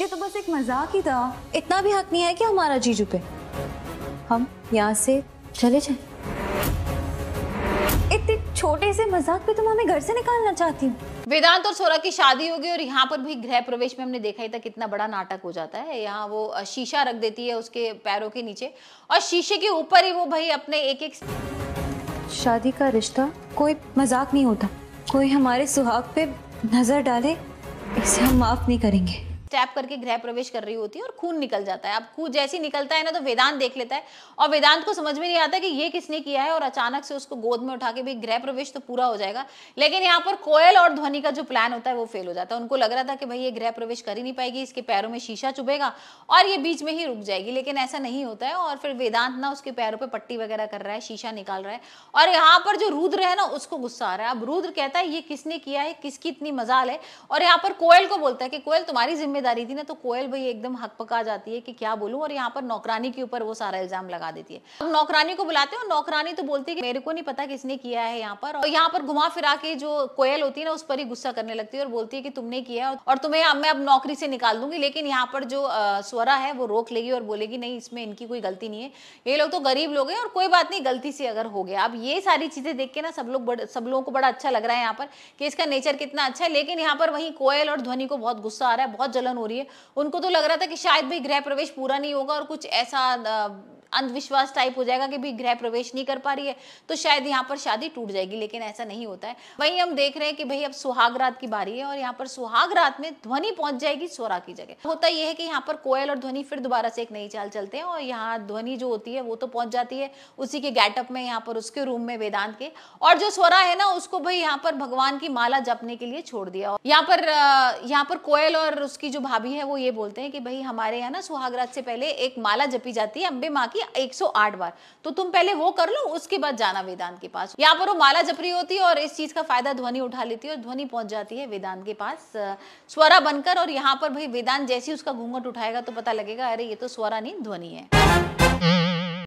ये तो बस एक मजाक ही था इतना भी हक नहीं है कि हमारा जीजू पे हम यहाँ से चले जाए इतने छोटे से मजाक पे तुम हमें घर से निकालना चाहती हूँ वेदांत और सोरा की शादी होगी और यहाँ पर भी गृह प्रवेश में हमने देखा ही था कितना बड़ा नाटक हो जाता है यहाँ वो शीशा रख देती है उसके पैरों के नीचे और शीशे के ऊपर ही वो भाई अपने एक एक शादी का रिश्ता कोई मजाक नहीं होता कोई हमारे सुहाग पे नजर डाले इसे हम माफ नहीं करेंगे टैप करके गृह प्रवेश कर रही होती है और खून निकल जाता है अब खून जैसे ही निकलता है ना तो वेदांत देख लेता है और वेदांत को समझ में नहीं आता कि ये किसने किया है और अचानक से उसको गोद में उठा के भी गृह प्रवेश तो पूरा हो जाएगा लेकिन यहाँ पर कोयल और ध्वनि का जो प्लान होता है वो फेल हो जाता है उनको लग रहा था कि भाई ये गृह प्रवेश कर ही नहीं पाएगी इसके पैरों में शीशा चुभेगा और ये बीच में ही रुक जाएगी लेकिन ऐसा नहीं होता है और फिर वेदांत ना उसके पैरों पर पट्टी वगैरह कर रहा है शीशा निकाल रहा है और यहाँ पर जो रुद्र है ना उसको गुस्सा आ रहा है अब रुद्र कहता है ये किसने किया है किसकी इतनी मजाल है और यहाँ पर कोयल को बोलता है कि कोयल तुम्हारी जिम्मेदारी जिम्मेदारी थी ना तो कोयल भाई एकदम हक पका जाती है कि क्या बोलूं और यहाँ पर नौकरानी के ऊपर वो सारा इल्जाम लगा देती है अब नौकरानी को बुलाते हैं नौकरानी तो बोलती है कि मेरे को नहीं पता किसने किया है यहाँ पर और यहाँ पर घुमा फिरा के जो कोयल होती है ना उस पर ही गुस्सा करने लगती है और बोलती है कि तुमने किया और तुम्हें मैं अब नौकरी से निकाल दूंगी लेकिन यहाँ पर जो स्वरा है वो रोक लेगी और बोलेगी नहीं इसमें इनकी कोई गलती नहीं है ये लोग तो गरीब लोग हैं और कोई बात नहीं गलती से अगर हो गया अब ये सारी चीजें देख के ना सब लोग सब लोगों को बड़ा अच्छा लग रहा है यहाँ पर कि इसका नेचर कितना अच्छा है लेकिन यहाँ पर वही कोयल और ध्वनि को बहुत गुस्सा आ रहा है बहुत जलन हो रही है उनको तो लग रहा था कि शायद भी गृह प्रवेश पूरा नहीं होगा और कुछ ऐसा अंधविश्वास टाइप हो जाएगा कि भी गृह प्रवेश नहीं कर पा रही है तो शायद यहाँ पर शादी टूट जाएगी लेकिन ऐसा नहीं होता है वहीं हम देख रहे हैं कि भाई अब सुहाग रात की बारी है और यहाँ पर सुहाग रात में ध्वनि पहुंच जाएगी स्वरा की जगह होता यह है कि यहाँ पर कोयल और ध्वनि फिर दोबारा से एक नई चाल चलते हैं और यहाँ ध्वनि जो होती है वो तो पहुंच जाती है उसी के गैटअप में यहाँ पर उसके रूम में वेदांत के और जो स्वरा है ना उसको भाई यहाँ पर भगवान की माला जपने के लिए छोड़ दिया यहाँ पर यहाँ पर कोयल और उसकी जो भाभी है वो ये बोलते हैं कि भाई हमारे यहाँ ना सुहागरात से पहले एक माला जपी जाती है अम्बे माँ की 108 बार तो तुम पहले वो कर लो उसके बाद जाना वेदांत के पास यहाँ पर वो माला जप रही होती है और इस चीज का फायदा ध्वनि उठा लेती है और ध्वनि पहुंच जाती है वेदांत के पास स्वरा बनकर और यहाँ पर भाई वेदांत जैसी उसका घूंघट उठाएगा तो पता लगेगा अरे ये तो स्वरा नहीं ध्वनि है